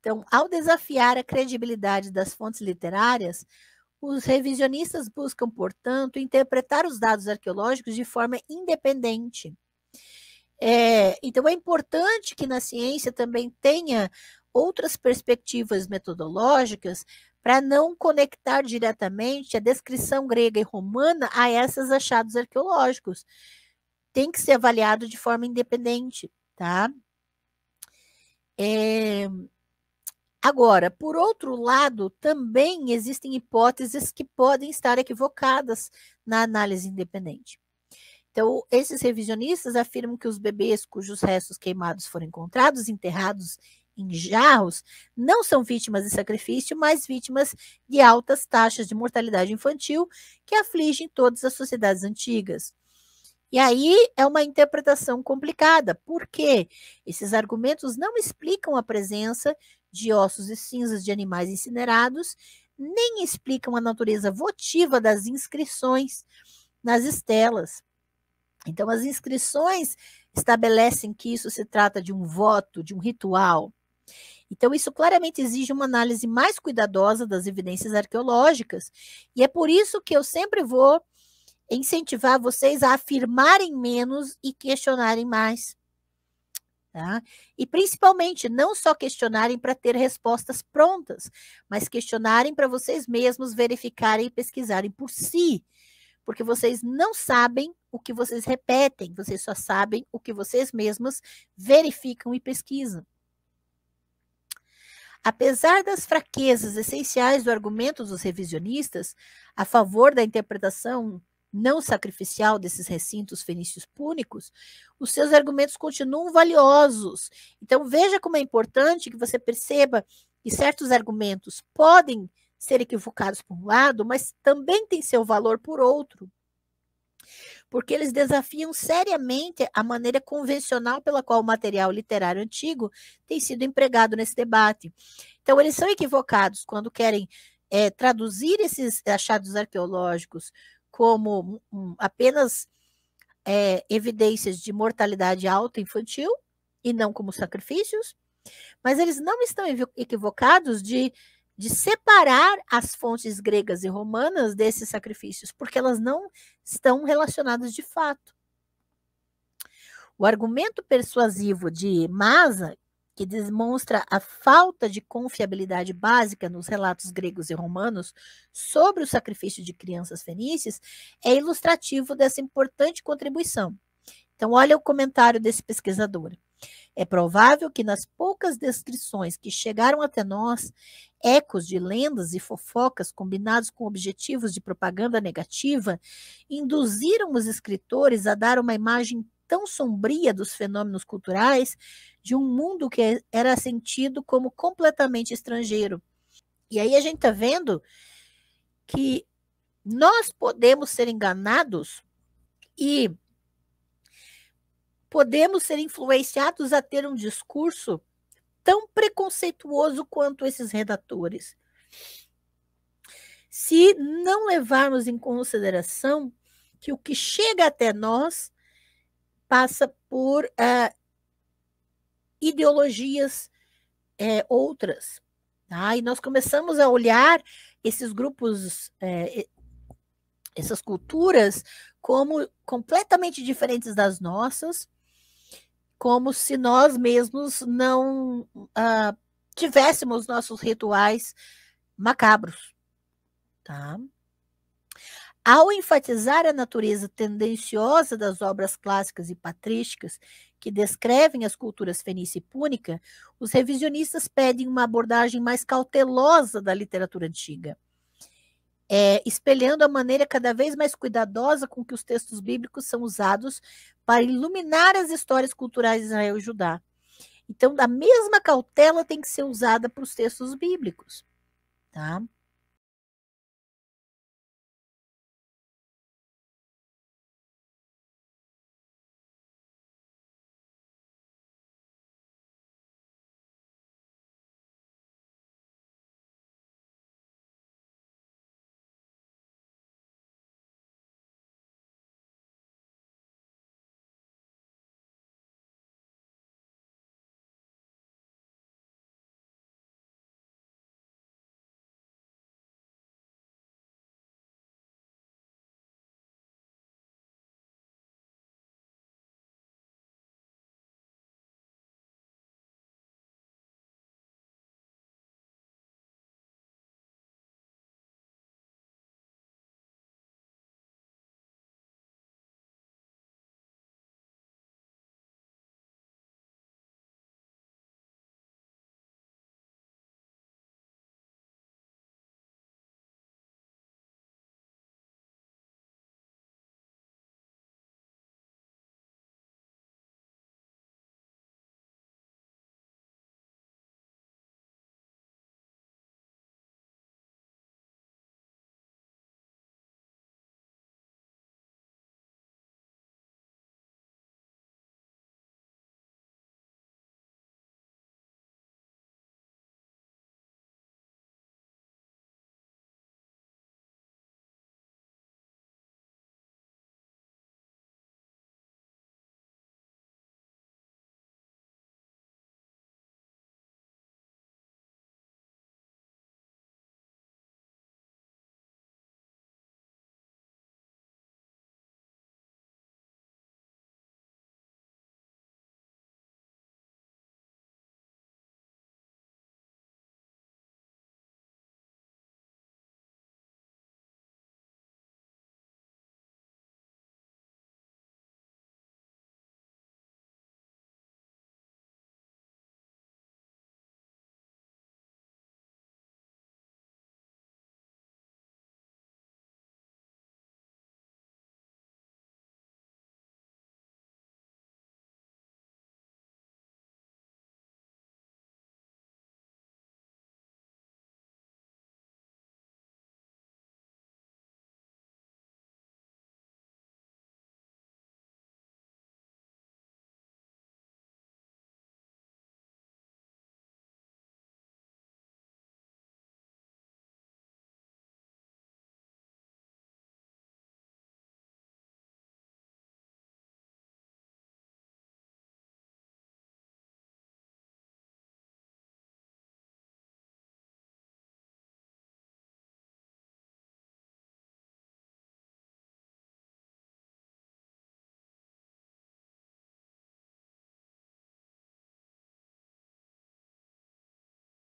Então, ao desafiar a credibilidade das fontes literárias, os revisionistas buscam, portanto, interpretar os dados arqueológicos de forma independente. É, então, é importante que na ciência também tenha outras perspectivas metodológicas para não conectar diretamente a descrição grega e romana a esses achados arqueológicos. Tem que ser avaliado de forma independente, tá? É, Agora, por outro lado, também existem hipóteses que podem estar equivocadas na análise independente. Então, esses revisionistas afirmam que os bebês cujos restos queimados foram encontrados, enterrados em jarros, não são vítimas de sacrifício, mas vítimas de altas taxas de mortalidade infantil que afligem todas as sociedades antigas. E aí é uma interpretação complicada, porque esses argumentos não explicam a presença de ossos e cinzas de animais incinerados, nem explicam a natureza votiva das inscrições nas estelas. Então, as inscrições estabelecem que isso se trata de um voto, de um ritual. Então, isso claramente exige uma análise mais cuidadosa das evidências arqueológicas, e é por isso que eu sempre vou incentivar vocês a afirmarem menos e questionarem mais. Tá? E principalmente, não só questionarem para ter respostas prontas, mas questionarem para vocês mesmos verificarem e pesquisarem por si, porque vocês não sabem o que vocês repetem, vocês só sabem o que vocês mesmos verificam e pesquisam. Apesar das fraquezas essenciais do argumento dos revisionistas a favor da interpretação não sacrificial desses recintos fenícios púnicos, os seus argumentos continuam valiosos. Então veja como é importante que você perceba que certos argumentos podem ser equivocados por um lado, mas também têm seu valor por outro. Porque eles desafiam seriamente a maneira convencional pela qual o material literário antigo tem sido empregado nesse debate. Então, eles são equivocados quando querem é, traduzir esses achados arqueológicos como apenas é, evidências de mortalidade alta infantil e não como sacrifícios, mas eles não estão equivocados de, de separar as fontes gregas e romanas desses sacrifícios, porque elas não estão relacionadas de fato. O argumento persuasivo de Masa, que demonstra a falta de confiabilidade básica nos relatos gregos e romanos sobre o sacrifício de crianças fenícias, é ilustrativo dessa importante contribuição. Então, olha o comentário desse pesquisador. É provável que nas poucas descrições que chegaram até nós, ecos de lendas e fofocas combinados com objetivos de propaganda negativa induziram os escritores a dar uma imagem tão sombria dos fenômenos culturais de um mundo que é, era sentido como completamente estrangeiro. E aí a gente está vendo que nós podemos ser enganados e podemos ser influenciados a ter um discurso tão preconceituoso quanto esses redatores. Se não levarmos em consideração que o que chega até nós passa por uh, ideologias é, outras. Tá? E nós começamos a olhar esses grupos, é, essas culturas, como completamente diferentes das nossas, como se nós mesmos não uh, tivéssemos nossos rituais macabros. Tá? Ao enfatizar a natureza tendenciosa das obras clássicas e patrísticas que descrevem as culturas fenícia e púnica, os revisionistas pedem uma abordagem mais cautelosa da literatura antiga, é, espelhando a maneira cada vez mais cuidadosa com que os textos bíblicos são usados para iluminar as histórias culturais de Israel e Judá. Então, a mesma cautela tem que ser usada para os textos bíblicos. Tá?